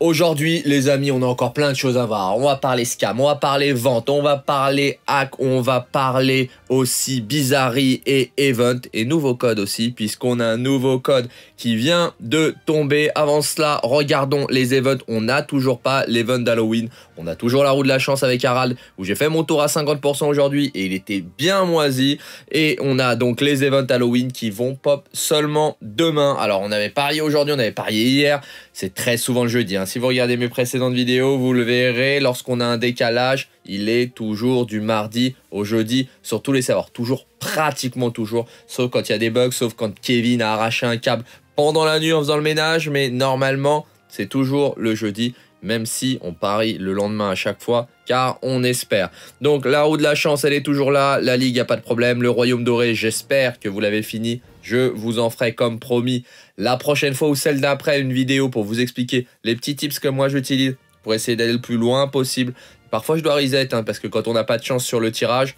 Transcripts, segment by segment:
Aujourd'hui, les amis, on a encore plein de choses à voir. On va parler scam, on va parler vente, on va parler hack, on va parler aussi bizarrerie et event et nouveau code aussi, puisqu'on a un nouveau code qui vient de tomber. Avant cela, regardons les events. On n'a toujours pas l'event d'Halloween. On a toujours la roue de la chance avec Harald, où j'ai fait mon tour à 50% aujourd'hui et il était bien moisi. Et on a donc les events Halloween qui vont pop seulement demain. Alors, on avait parié aujourd'hui, on avait parié hier. C'est très souvent le jeudi. Hein si vous regardez mes précédentes vidéos, vous le verrez, lorsqu'on a un décalage, il est toujours du mardi au jeudi sur tous les serveurs. Toujours, pratiquement toujours, sauf quand il y a des bugs, sauf quand Kevin a arraché un câble pendant la nuit en faisant le ménage, mais normalement, c'est toujours le jeudi même si on parie le lendemain à chaque fois, car on espère. Donc la roue de la chance, elle est toujours là, la Ligue, il a pas de problème, le Royaume Doré, j'espère que vous l'avez fini je vous en ferai comme promis la prochaine fois ou celle d'après une vidéo pour vous expliquer les petits tips que moi j'utilise pour essayer d'aller le plus loin possible. Parfois je dois reset hein, parce que quand on n'a pas de chance sur le tirage,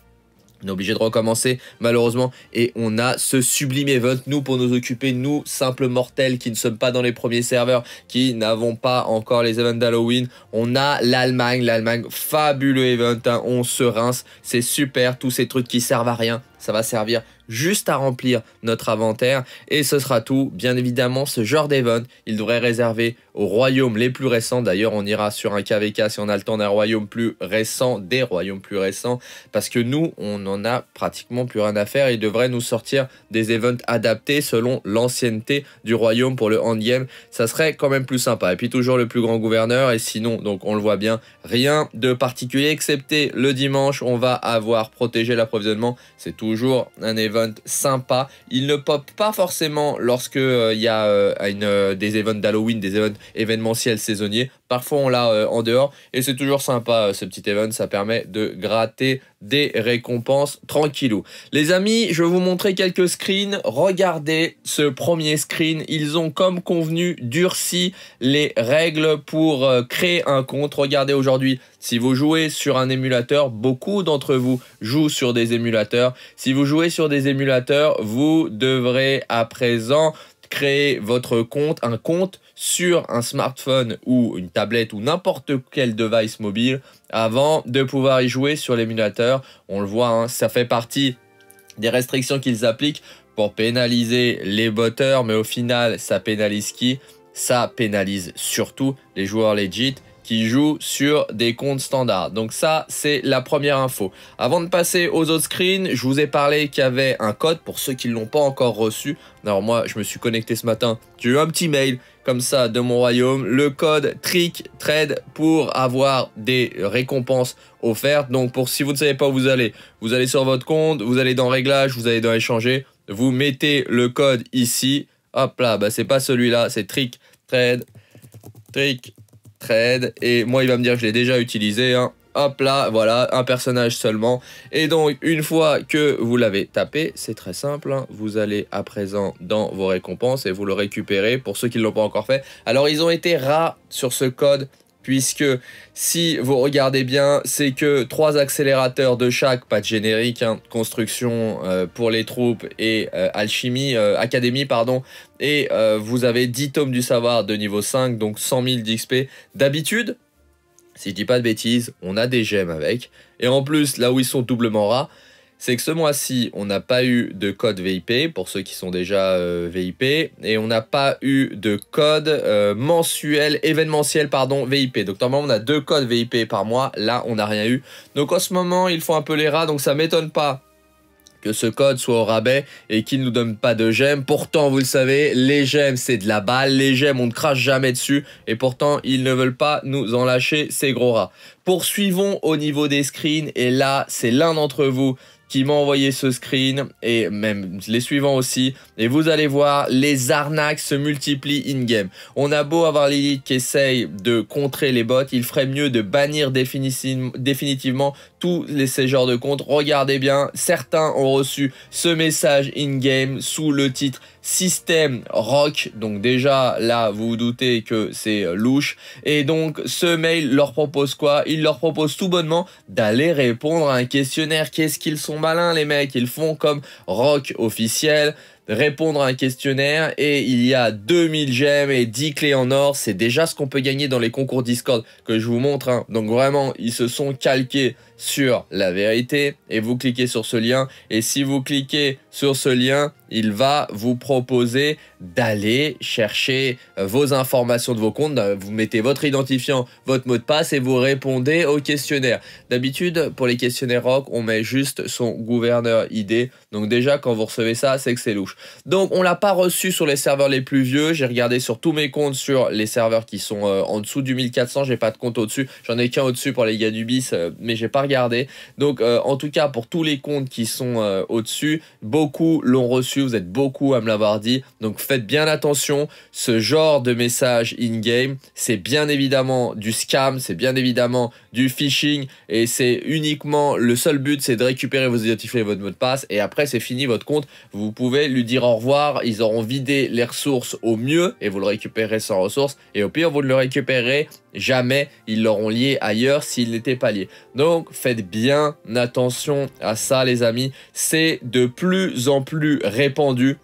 on est obligé de recommencer malheureusement et on a ce sublime event nous pour nous occuper, nous simples mortels qui ne sommes pas dans les premiers serveurs, qui n'avons pas encore les events d'Halloween. On a l'Allemagne, l'Allemagne, fabuleux event, hein. on se rince, c'est super, tous ces trucs qui servent à rien, ça va servir juste à remplir notre inventaire. Et ce sera tout. Bien évidemment, ce genre d'event, il devrait réserver aux royaumes les plus récents. D'ailleurs, on ira sur un KVK si on a le temps d'un royaume plus récent, des royaumes plus récents, parce que nous, on n'en a pratiquement plus rien à faire. Il devrait nous sortir des events adaptés selon l'ancienneté du royaume pour le endgame. Ça serait quand même plus sympa. Et puis toujours le plus grand gouverneur, et sinon, donc on le voit bien, rien de particulier, excepté le dimanche, on va avoir protégé l'approvisionnement. C'est toujours un event sympa il ne pop pas forcément lorsque euh, il y a euh, une, euh, des events d'Halloween, des events événementiels saisonniers. Parfois, on l'a euh, en dehors. Et c'est toujours sympa, euh, ce petit event. Ça permet de gratter des récompenses tranquillou. Les amis, je vais vous montrer quelques screens. Regardez ce premier screen. Ils ont, comme convenu, durci les règles pour euh, créer un compte. Regardez aujourd'hui, si vous jouez sur un émulateur, beaucoup d'entre vous jouent sur des émulateurs. Si vous jouez sur des émulateurs, vous devrez à présent créer votre compte, un compte sur un smartphone ou une tablette ou n'importe quel device mobile avant de pouvoir y jouer sur l'émulateur. On le voit, hein, ça fait partie des restrictions qu'ils appliquent pour pénaliser les botteurs, mais au final, ça pénalise qui Ça pénalise surtout les joueurs legit joue sur des comptes standards. Donc ça, c'est la première info. Avant de passer aux autres screens, je vous ai parlé qu'il y avait un code pour ceux qui ne l'ont pas encore reçu. Alors moi, je me suis connecté ce matin, j'ai eu un petit mail comme ça de mon royaume, le code TRICK TRADE pour avoir des récompenses offertes. Donc pour si vous ne savez pas où vous allez, vous allez sur votre compte, vous allez dans réglages, vous allez dans échanger, vous mettez le code ici. Hop là, bah c'est pas celui-là, c'est Trick Trade. Trick trade. Et moi, il va me dire que je l'ai déjà utilisé. Hein. Hop là, voilà, un personnage seulement. Et donc, une fois que vous l'avez tapé, c'est très simple. Hein. Vous allez à présent dans vos récompenses et vous le récupérez pour ceux qui ne l'ont pas encore fait. Alors, ils ont été rats sur ce code puisque si vous regardez bien, c'est que trois accélérateurs de chaque, pas de générique, hein, construction euh, pour les troupes et euh, alchimie, euh, académie, pardon, et vous avez 10 tomes du savoir de niveau 5, donc 100 000 d'XP. D'habitude, si je dis pas de bêtises, on a des gemmes avec, et en plus, là où ils sont doublement rares, c'est que ce mois-ci, on n'a pas eu de code VIP pour ceux qui sont déjà euh, VIP et on n'a pas eu de code euh, mensuel, événementiel, pardon, VIP. Donc normalement, on a deux codes VIP par mois. Là, on n'a rien eu. Donc en ce moment, ils font un peu les rats, donc ça m'étonne pas que ce code soit au rabais et qu'il ne nous donne pas de gemmes. Pourtant, vous le savez, les gemmes, c'est de la balle. Les gemmes, on ne crache jamais dessus. Et pourtant, ils ne veulent pas nous en lâcher, ces gros rats. Poursuivons au niveau des screens. Et là, c'est l'un d'entre vous qui m'a envoyé ce screen et même les suivants aussi. Et vous allez voir, les arnaques se multiplient in-game. On a beau avoir l'élite qui essaye de contrer les bots, il ferait mieux de bannir définitivement tous les, ces genres de comptes. Regardez bien, certains ont reçu ce message in-game sous le titre système rock. Donc déjà là, vous vous doutez que c'est euh, louche. Et donc ce mail leur propose quoi Il leur propose tout bonnement d'aller répondre à un questionnaire. Qu'est-ce qu'ils sont malins les mecs, ils font comme rock officiel répondre à un questionnaire et il y a 2000 gemmes et 10 clés en or. C'est déjà ce qu'on peut gagner dans les concours Discord que je vous montre. Hein. Donc vraiment, ils se sont calqués sur la vérité et vous cliquez sur ce lien. Et si vous cliquez sur ce lien, il va vous proposer d'aller chercher vos informations de vos comptes. Bah, vous mettez votre identifiant, votre mot de passe et vous répondez au questionnaire. D'habitude, pour les questionnaires rock, on met juste son gouverneur ID. Donc déjà, quand vous recevez ça, c'est que c'est louche. Donc on l'a pas reçu sur les serveurs les plus vieux. J'ai regardé sur tous mes comptes sur les serveurs qui sont euh, en dessous du 1400. J'ai pas de compte au-dessus. J'en ai qu'un au-dessus pour les gars du bis, euh, mais j'ai pas regardé. Donc euh, en tout cas pour tous les comptes qui sont au-dessus, beaucoup l'ont reçu. Vous êtes beaucoup à me l'avoir dit. Donc faites bien attention. Ce genre de message in-game, c'est bien évidemment du scam, c'est bien évidemment du phishing et c'est uniquement le seul but, c'est de récupérer vos identifiés et votre mot de passe. Et après c'est fini votre compte. Vous pouvez dire dire au revoir, ils auront vidé les ressources au mieux et vous le récupérez sans ressources et au pire vous ne le récupérez jamais, ils l'auront lié ailleurs s'il n'était pas lié. Donc faites bien attention à ça les amis, c'est de plus en plus répandu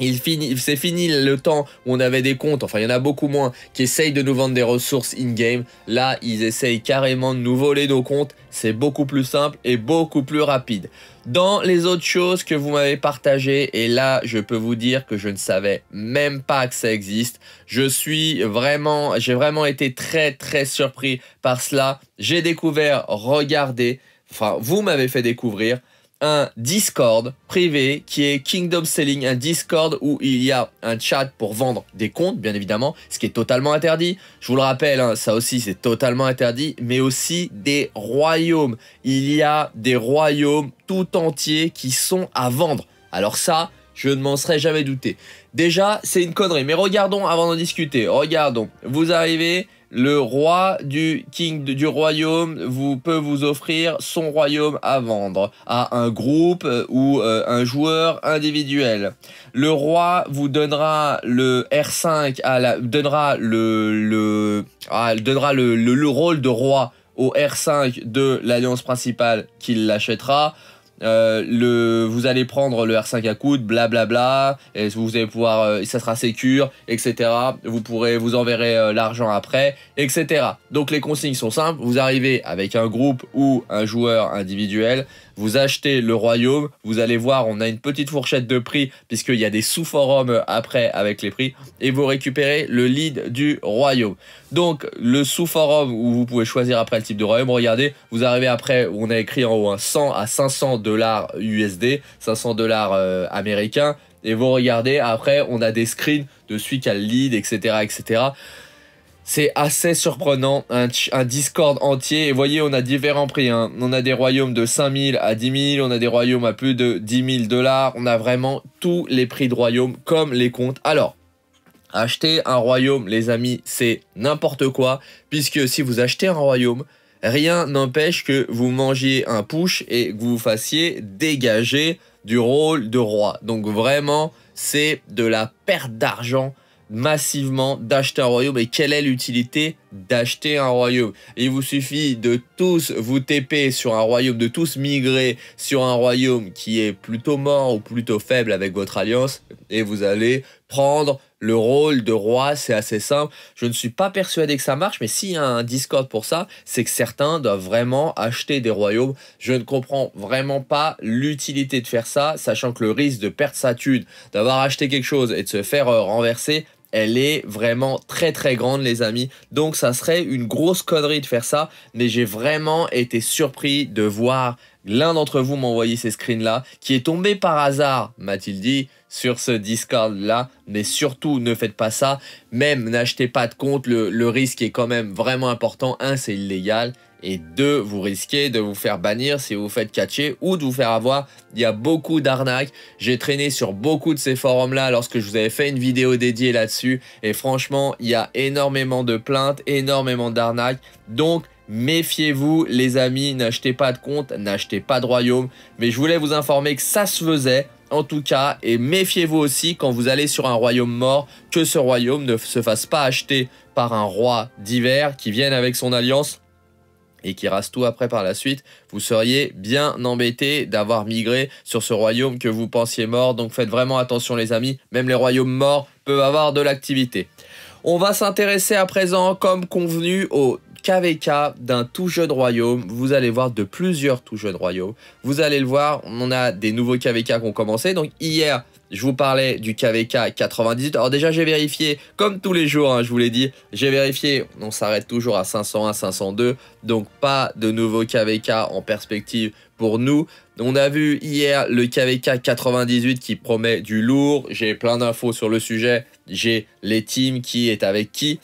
il c'est fini le temps où on avait des comptes, enfin il y en a beaucoup moins, qui essayent de nous vendre des ressources in-game. Là, ils essayent carrément de nous voler nos comptes. C'est beaucoup plus simple et beaucoup plus rapide. Dans les autres choses que vous m'avez partagées, et là je peux vous dire que je ne savais même pas que ça existe. Je suis vraiment, j'ai vraiment été très très surpris par cela. J'ai découvert, regardez, enfin vous m'avez fait découvrir un Discord privé qui est Kingdom Selling, un Discord où il y a un chat pour vendre des comptes, bien évidemment, ce qui est totalement interdit. Je vous le rappelle, hein, ça aussi c'est totalement interdit, mais aussi des royaumes. Il y a des royaumes tout entiers qui sont à vendre. Alors ça, je ne m'en serais jamais douté. Déjà, c'est une connerie, mais regardons avant d'en discuter. Regardons, vous arrivez, le roi du king du royaume vous peut vous offrir son royaume à vendre à un groupe euh, ou euh, un joueur individuel. Le roi vous donnera le R5 à la donnera le ah, donnera le, le rôle de roi au R5 de l'alliance principale qu'il l'achètera. Euh, le, vous allez prendre le R5 à coude, blablabla, bla, bla, et vous allez pouvoir, euh, ça sera secure, etc. Vous pourrez, vous enverrez euh, l'argent après, etc. Donc les consignes sont simples, vous arrivez avec un groupe ou un joueur individuel, vous achetez le royaume, vous allez voir, on a une petite fourchette de prix puisqu'il y a des sous-forums euh, après avec les prix et vous récupérez le lead du royaume. Donc le sous-forum où vous pouvez choisir après le type de royaume, regardez, vous arrivez après où on a écrit en haut un 100 à 500 dollars USD, 500 dollars euh, américains et vous regardez après on a des screens de celui qui a le lead, etc. etc. C'est assez surprenant, un, Discord entier. Et voyez, on a différents prix. Hein. On a des royaumes de 5000 à 10 000, on a des royaumes à plus de 10 000 dollars. On a vraiment tous les prix de royaume comme les comptes. Alors, acheter un royaume, les amis, c'est n'importe quoi. Puisque si vous achetez un royaume, rien n'empêche que vous mangiez un push et que vous vous fassiez dégager du rôle de roi. Donc vraiment, c'est de la perte d'argent massivement d'acheter un royaume. Et quelle est l'utilité d'acheter un royaume Il vous suffit de tous vous TP sur un royaume, de tous migrer sur un royaume qui est plutôt mort ou plutôt faible avec votre alliance, et vous allez prendre le rôle de roi, c'est assez simple. Je ne suis pas persuadé que ça marche, mais s'il y a un Discord pour ça, c'est que certains doivent vraiment acheter des royaumes. Je ne comprends vraiment pas l'utilité de faire ça, sachant que le risque de perdre sa thune, d'avoir acheté quelque chose et de se faire euh, renverser, elle est vraiment très très grande les amis. Donc ça serait une grosse connerie de faire ça, mais j'ai vraiment été surpris de voir l'un d'entre vous m'envoyer ces screens là, qui est tombé par hasard, m'a-t-il dit, sur ce Discord là, mais surtout ne faites pas ça, même n'achetez pas de compte, le, le risque est quand même vraiment important, un c'est illégal, et deux, vous risquez de vous faire bannir si vous faites catcher ou de vous faire avoir. Il y a beaucoup d'arnaques. J'ai traîné sur beaucoup de ces forums-là lorsque je vous avais fait une vidéo dédiée là-dessus. Et franchement, il y a énormément de plaintes, énormément d'arnaques. Donc, méfiez-vous les amis, n'achetez pas de compte, n'achetez pas de royaume. Mais je voulais vous informer que ça se faisait en tout cas, et méfiez-vous aussi quand vous allez sur un royaume mort, que ce royaume ne se fasse pas acheter par un roi d'hiver qui vienne avec son alliance et qui rase tout après par la suite, vous seriez bien embêté d'avoir migré sur ce royaume que vous pensiez mort. Donc faites vraiment attention les amis, même les royaumes morts peuvent avoir de l'activité. On va s'intéresser à présent, comme convenu, au KVK d'un tout jeune royaume. Vous allez voir de plusieurs tout jeunes royaumes. Vous allez le voir, on a des nouveaux KVK qui ont commencé. Donc hier, je vous parlais du KVK 98. Alors déjà, j'ai vérifié, comme tous les jours, hein, je vous l'ai dit, j'ai vérifié, on s'arrête toujours à 501, 502, donc pas de nouveau KVK en perspective pour nous. On a vu hier le KVK 98 qui promet du lourd, j'ai plein d'infos sur le sujet, j'ai les teams qui est avec qui.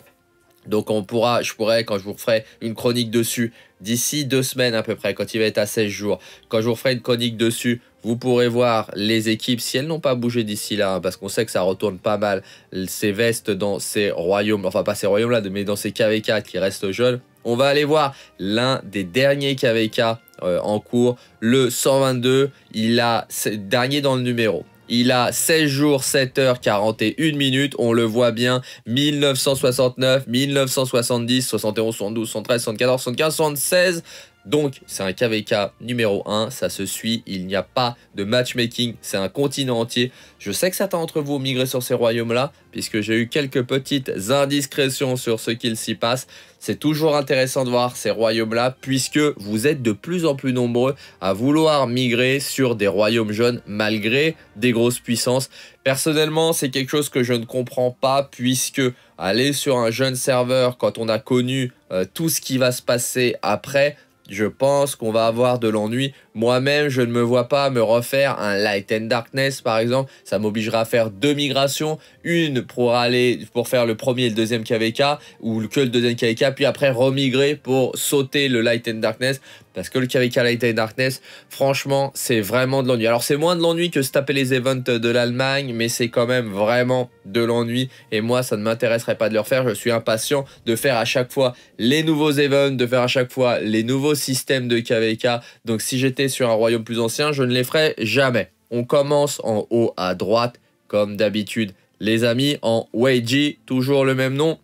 Donc on pourra, je pourrais, quand je vous ferai une chronique dessus, d'ici deux semaines à peu près, quand il va être à 16 jours, quand je vous ferai une chronique dessus, vous pourrez voir les équipes, si elles n'ont pas bougé d'ici là, hein, parce qu'on sait que ça retourne pas mal, ces vestes dans ces royaumes, enfin pas ces royaumes-là, mais dans ces KVK qui restent jeunes. On va aller voir l'un des derniers KVK euh, en cours, le 122, il a dernier dans le numéro. Il a 16 jours, 7 heures, 41 minutes. On le voit bien. 1969, 1970, 71, 72, 73, 74, 75, 76. Donc c'est un KVK numéro 1, ça se suit, il n'y a pas de matchmaking, c'est un continent entier. Je sais que certains d'entre vous ont sur ces royaumes-là, puisque j'ai eu quelques petites indiscrétions sur ce qu'il s'y passe. C'est toujours intéressant de voir ces royaumes-là, puisque vous êtes de plus en plus nombreux à vouloir migrer sur des royaumes jeunes malgré des grosses puissances. Personnellement, c'est quelque chose que je ne comprends pas, puisque aller sur un jeune serveur quand on a connu euh, tout ce qui va se passer après, je pense qu'on va avoir de l'ennui moi-même, je ne me vois pas me refaire un Light and Darkness, par exemple. Ça m'obligera à faire deux migrations. Une pour aller pour faire le premier et le deuxième KVK, ou que le deuxième KVK, puis après remigrer pour sauter le Light and Darkness. Parce que le KVK Light and Darkness, franchement, c'est vraiment de l'ennui. Alors, c'est moins de l'ennui que se taper les events de l'Allemagne, mais c'est quand même vraiment de l'ennui. Et moi, ça ne m'intéresserait pas de le refaire. Je suis impatient de faire à chaque fois les nouveaux events, de faire à chaque fois les nouveaux systèmes de KVK. Donc, si j'étais sur un royaume plus ancien, je ne les ferai jamais. On commence en haut à droite, comme d'habitude, les amis, en Weiji, toujours le même nom.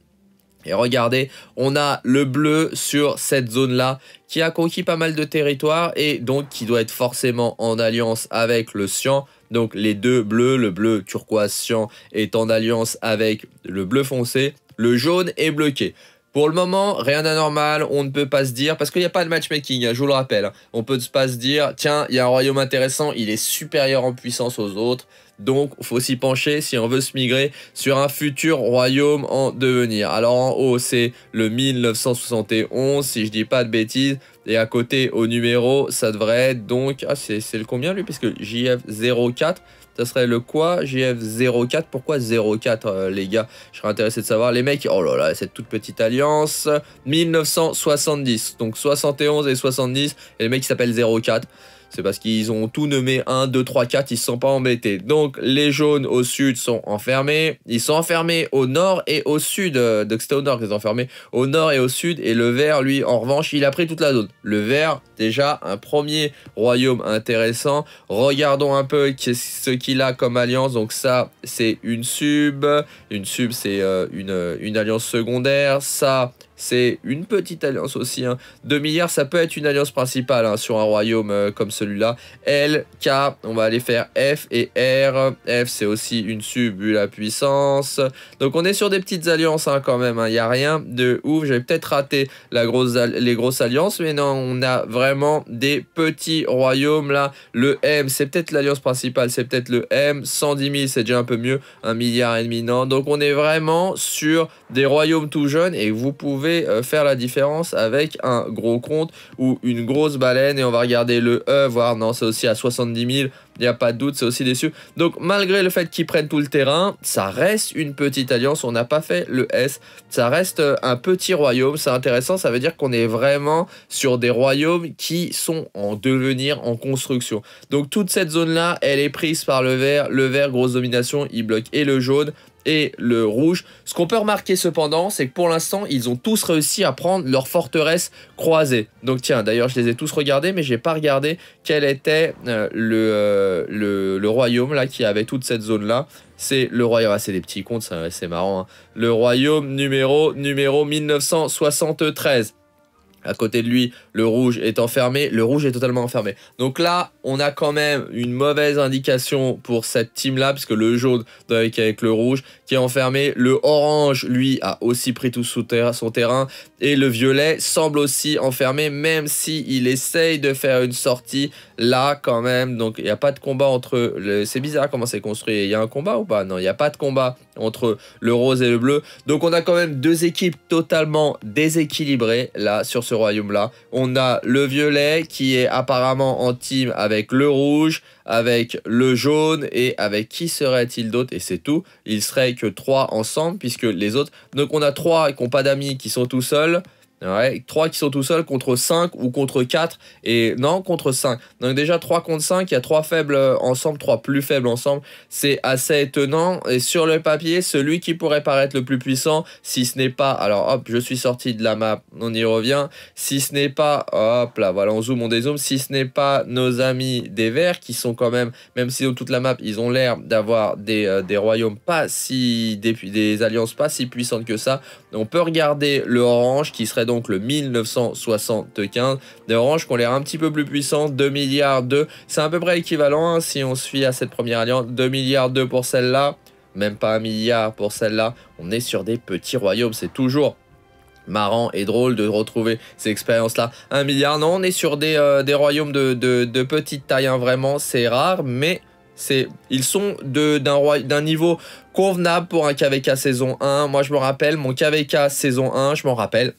Et regardez, on a le bleu sur cette zone-là qui a conquis pas mal de territoires et donc qui doit être forcément en alliance avec le cyan. Donc les deux bleus, le bleu turquoise cyan est en alliance avec le bleu foncé, le jaune est bloqué. Pour le moment, rien d'anormal, on ne peut pas se dire, parce qu'il n'y a pas de matchmaking, hein, je vous le rappelle, on peut pas se dire, tiens, il y a un royaume intéressant, il est supérieur en puissance aux autres, donc faut s'y pencher si on veut se migrer sur un futur royaume en devenir. Alors en haut, c'est le 1971, si je dis pas de bêtises, et à côté, au numéro, ça devrait être donc, ah c'est le combien lui, puisque JF04, ça serait le quoi GF04 Pourquoi 04 euh, les gars Je serais intéressé de savoir. Les mecs, oh là là, cette toute petite alliance. 1970, donc 71 et 70, et les mecs qui s'appellent 04. C'est parce qu'ils ont tout nommé 1, 2, 3, 4, ils se sont pas embêtés. Donc les jaunes au sud sont enfermés. Ils sont enfermés au nord et au sud. Donc c'était au nord qu'ils sont enfermés. Au nord et au sud. Et le vert, lui, en revanche, il a pris toute la zone. Le vert, déjà un premier royaume intéressant. Regardons un peu ce qu'il a comme alliance. Donc ça, c'est une sub. Une sub, c'est euh, une, une alliance secondaire. Ça, c'est une petite alliance aussi. 2 hein. milliards, ça peut être une alliance principale hein, sur un royaume euh, comme celui-là. L, K, on va aller faire F et R. F, c'est aussi une sub la puissance. Donc on est sur des petites alliances hein, quand même. Il n'y a rien de ouf. J'avais peut-être raté la grosse les grosses alliances, mais non, on a vraiment des petits royaumes là. Le M, c'est peut-être l'alliance principale, c'est peut-être le M. 110 000, c'est déjà un peu mieux. un milliard et demi, non. Donc on est vraiment sur des royaumes tout jeunes et vous pouvez euh, faire la différence avec un gros compte ou une grosse baleine et on va regarder le E, voir non c'est aussi à 70 000 il n'y a pas de doute, c'est aussi déçu. Donc malgré le fait qu'ils prennent tout le terrain, ça reste une petite alliance, on n'a pas fait le S, ça reste euh, un petit royaume, c'est intéressant, ça veut dire qu'on est vraiment sur des royaumes qui sont en devenir, en construction. Donc toute cette zone-là, elle est prise par le vert, le vert grosse domination, il bloque et le jaune, et le rouge. Ce qu'on peut remarquer cependant, c'est que pour l'instant, ils ont tous réussi à prendre leur forteresse croisée. Donc tiens, d'ailleurs, je les ai tous regardés, mais je n'ai pas regardé quel était euh, le, euh, euh, le, royaume là qui avait toute cette zone là. C'est le royaume. Ah, c'est des petits comptes, c'est marrant. Hein. Le royaume numéro numéro 1973 à côté de lui, le rouge est enfermé, le rouge est totalement enfermé. Donc là, on a quand même une mauvaise indication pour cette team-là, puisque le jaune avec, le rouge qui est enfermé, le orange, lui, a aussi pris tout son, terrain, et le violet semble aussi enfermé, même s'il il essaye de faire une sortie, là, quand même, donc il n'y a pas de combat entre... Le... C'est bizarre comment c'est construit, il y a un combat ou pas Non, il n'y a pas de combat entre le rose et le bleu, donc on a quand même deux équipes totalement déséquilibrées, là, sur ce royaume-là. On a le violet qui est apparemment en team avec le rouge, avec le jaune et avec qui serait-il d'autre Et c'est tout. Il serait que trois ensemble puisque les autres... Donc on a trois qui n'ont pas d'amis qui sont tout seuls. Ouais, 3 qui sont tout seuls contre 5 ou contre 4 et non contre 5. Donc déjà 3 contre 5, il y a 3 faibles euh, ensemble, 3 plus faibles ensemble. C'est assez étonnant et sur le papier, celui qui pourrait paraître le plus puissant, si ce n'est pas, alors hop, je suis sorti de la map, on y revient, si ce n'est pas, hop là, voilà, on zoom, on dézoome, si ce n'est pas nos amis des verts qui sont quand même, même si dans toute la map, ils ont l'air d'avoir des, euh, des royaumes pas si, des alliances pas si puissantes que ça, on peut regarder le orange qui serait donc le 1975. Des oranges qu'on l'air un petit peu plus puissant, 2 milliards 2. C'est à peu près équivalent hein, si on se fie à cette première alliance. 2 milliards 2 pour celle-là, même pas un milliard pour celle-là. On est sur des petits royaumes, c'est toujours marrant et drôle de retrouver ces expériences-là. Un milliard, non, on est sur des, euh, des royaumes de, de, petite taille, hein, vraiment, c'est rare, mais c'est, ils sont d'un niveau convenable pour un KVK saison 1. Moi, je me rappelle, mon KVK saison 1, je m'en rappelle.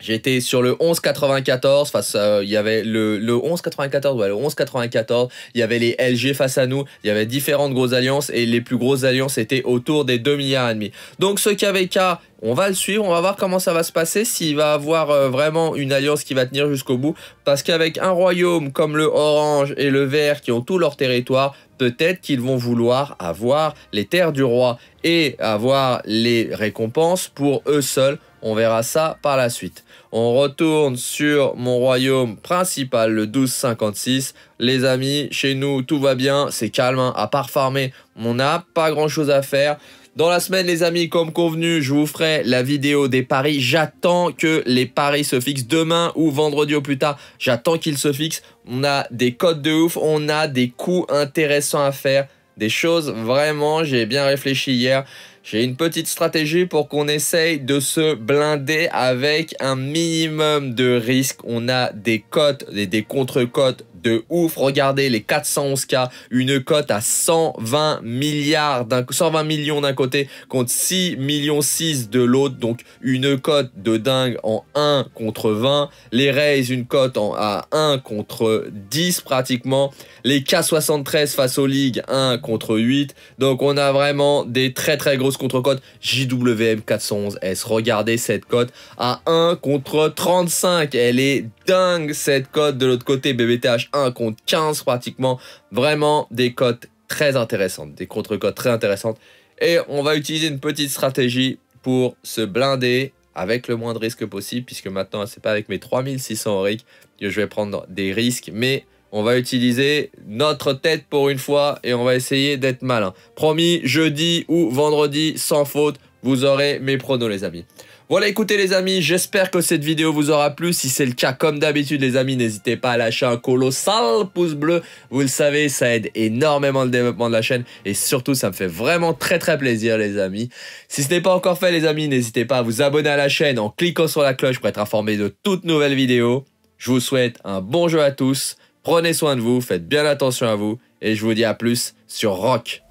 J'étais sur le 1194 face il y avait le, le 1194 ouais le 94, il y avait les LG face à nous il y avait différentes grosses alliances et les plus grosses alliances étaient autour des 2 milliards et demi donc ce KVK on va le suivre, on va voir comment ça va se passer, s'il va avoir euh, vraiment une alliance qui va tenir jusqu'au bout. Parce qu'avec un royaume comme le orange et le vert qui ont tout leur territoire, peut-être qu'ils vont vouloir avoir les terres du roi et avoir les récompenses pour eux seuls on verra ça par la suite. On retourne sur mon royaume principal, le 1256. Les amis, chez nous, tout va bien, c'est calme, hein. à part farmer, on n'a pas grand-chose à faire. Dans la semaine, les amis, comme convenu, je vous ferai la vidéo des paris. J'attends que les paris se fixent demain ou vendredi au plus tard. J'attends qu'ils se fixent. On a des codes de ouf, on a des coups intéressants à faire. Des choses, vraiment, j'ai bien réfléchi hier. J'ai une petite stratégie pour qu'on essaye de se blinder avec un minimum de risque. On a des cotes des contre-cotes de ouf. Regardez les 411K, une cote à 120 milliards, 120 millions d'un côté contre 6 millions 6 de l'autre. Donc une cote de dingue en 1 contre 20. Les Rays, une cote à 1 contre 10 pratiquement. Les K73 face aux Ligues, 1 contre 8. Donc on a vraiment des très très gros contre-cote JWM 411S. Regardez cette cote à 1 contre 35. Elle est dingue cette cote. De l'autre côté, BBTH 1 contre 15 pratiquement. Vraiment des cotes très intéressantes, des contre-cotes très intéressantes. Et on va utiliser une petite stratégie pour se blinder avec le moins de risque possible, puisque maintenant, c'est pas avec mes 3600 RIC que je vais prendre des risques, mais on va utiliser notre tête pour une fois et on va essayer d'être malin. Promis, jeudi ou vendredi, sans faute, vous aurez mes pronos les amis. Voilà, écoutez les amis, j'espère que cette vidéo vous aura plu. Si c'est le cas, comme d'habitude les amis, n'hésitez pas à lâcher un colossal pouce bleu. Vous le savez, ça aide énormément le développement de la chaîne et surtout, ça me fait vraiment très très plaisir les amis. Si ce n'est pas encore fait les amis, n'hésitez pas à vous abonner à la chaîne en cliquant sur la cloche pour être informé de toutes nouvelles vidéos. Je vous souhaite un bon jeu à tous Prenez soin de vous, faites bien attention à vous, et je vous dis à plus sur Rock.